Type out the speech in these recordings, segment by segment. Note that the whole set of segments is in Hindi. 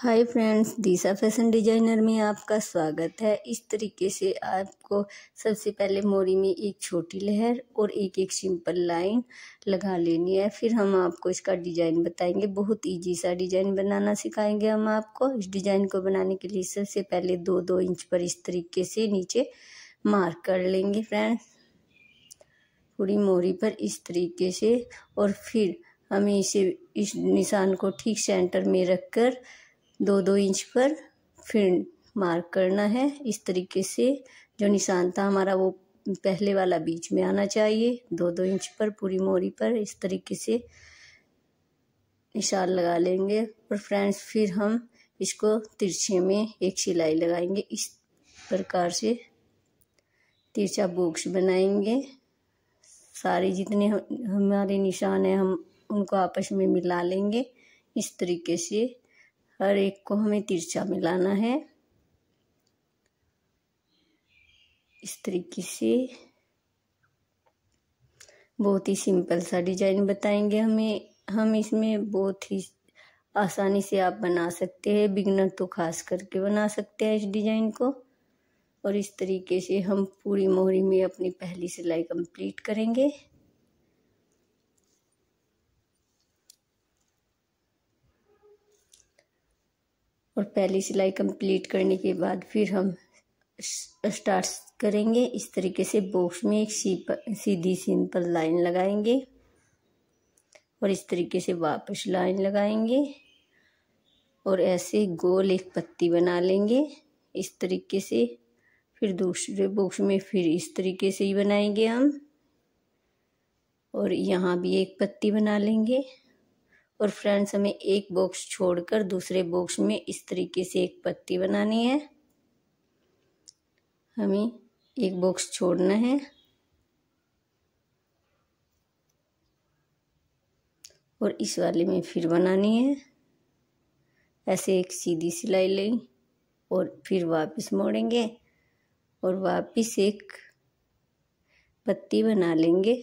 हाय फ्रेंड्स दिशा फैशन डिजाइनर में आपका स्वागत है इस तरीके से आपको सबसे पहले मोरी में एक छोटी लहर और एक एक सिंपल लाइन लगा लेनी है फिर हम आपको इसका डिजाइन बताएंगे बहुत इजी सा डिजाइन बनाना सिखाएंगे हम आपको इस डिजाइन को बनाने के लिए सबसे पहले दो दो इंच पर इस तरीके से नीचे मार्क कर लेंगे फ्रेंड्स पूरी मोरी पर इस तरीके से और फिर हमें इसे इस निशान को ठीक सेंटर में रखकर दो दो इंच पर फिर मार्क करना है इस तरीके से जो निशान था हमारा वो पहले वाला बीच में आना चाहिए दो दो इंच पर पूरी मोरी पर इस तरीके से निशान लगा लेंगे और फ्रेंड्स फिर हम इसको तिरछे में एक सिलाई लगाएंगे इस प्रकार से तिरछा बॉक्स बनाएंगे सारे जितने हमारे निशान हैं हम उनको आपस में मिला लेंगे इस तरीके से हर एक को हमें तिरछा मिलाना है इस तरीके से बहुत ही सिंपल सा डिजाइन बताएंगे हमें हम इसमें बहुत ही आसानी से आप बना सकते हैं बिगनर तो खास करके बना सकते हैं इस डिज़ाइन को और इस तरीके से हम पूरी मोहरी में अपनी पहली सिलाई कंप्लीट करेंगे और पहली सिलाई कंप्लीट करने के बाद फिर हम स्टार्ट करेंगे इस तरीके से बॉक्स में एक सीधी सिंपल लाइन लगाएंगे और इस तरीके से वापस लाइन लगाएंगे और ऐसे गोल एक पत्ती बना लेंगे इस तरीके से फिर दूसरे बॉक्स में फिर इस तरीके से ही बनाएंगे हम और यहाँ भी एक पत्ती बना लेंगे और फ्रेंड्स हमें एक बॉक्स छोड़कर दूसरे बॉक्स में इस तरीके से एक पत्ती बनानी है हमें एक बॉक्स छोड़ना है और इस वाले में फिर बनानी है ऐसे एक सीधी सिलाई लें और फिर वापस मोड़ेंगे और वापस एक पत्ती बना लेंगे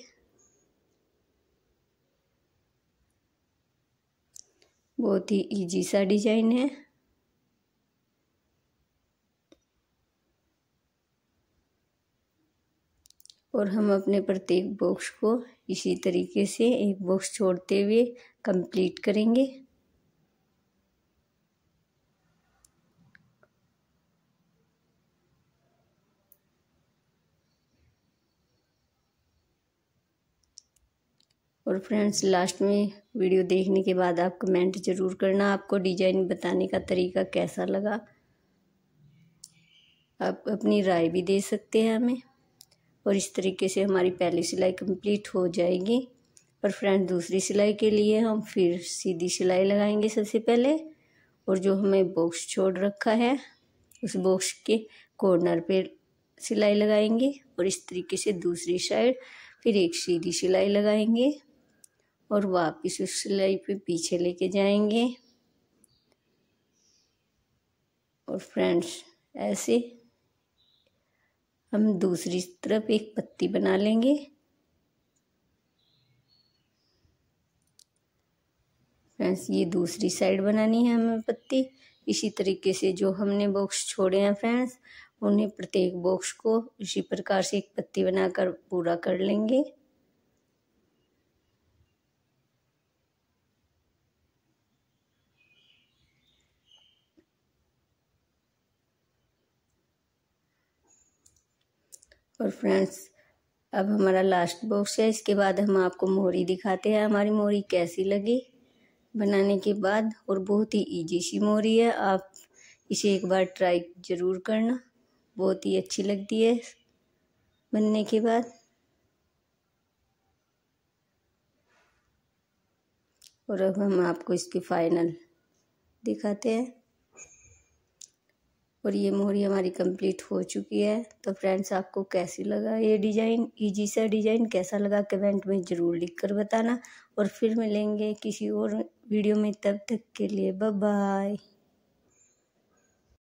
बहुत ही इजी सा डिजाइन है और हम अपने प्रत्येक बॉक्स को इसी तरीके से एक बॉक्स छोड़ते हुए कंप्लीट करेंगे और फ्रेंड्स लास्ट में वीडियो देखने के बाद आप कमेंट ज़रूर करना आपको डिजाइन बताने का तरीका कैसा लगा आप अपनी राय भी दे सकते हैं हमें और इस तरीके से हमारी पहली सिलाई कंप्लीट हो जाएगी और फ्रेंड दूसरी सिलाई के लिए हम फिर सीधी सिलाई लगाएंगे सबसे पहले और जो हमें बॉक्स छोड़ रखा है उस बॉक्स के कॉर्नर पे सिलाई लगाएंगे और इस तरीके से दूसरी साइड फिर एक सीधी सिलाई लगाएंगे और वापस उस सिलाई पे पीछे लेके जाएंगे और फ्रेंड्स ऐसे हम दूसरी तरफ एक पत्ती बना लेंगे फ्रेंड्स ये दूसरी साइड बनानी है हमें पत्ती इसी तरीके से जो हमने बॉक्स छोड़े हैं फ्रेंड्स उन्हें प्रत्येक बॉक्स को इसी प्रकार से एक पत्ती बनाकर पूरा कर लेंगे और फ्रेंड्स अब हमारा लास्ट बॉक्स है इसके बाद हम आपको मोहरी दिखाते हैं हमारी मोरी कैसी लगी बनाने के बाद और बहुत ही इजी सी मोरी है आप इसे एक बार ट्राई ज़रूर करना बहुत ही अच्छी लगती है बनने के बाद और अब हम आपको इसकी फाइनल दिखाते हैं और ये मोहरी हमारी कंप्लीट हो चुकी है तो फ्रेंड्स आपको कैसी लगा ये डिज़ाइन इजी e सा डिज़ाइन कैसा लगा कमेंट में ज़रूर लिख कर बताना और फिर मिलेंगे किसी और वीडियो में तब तक के लिए बाय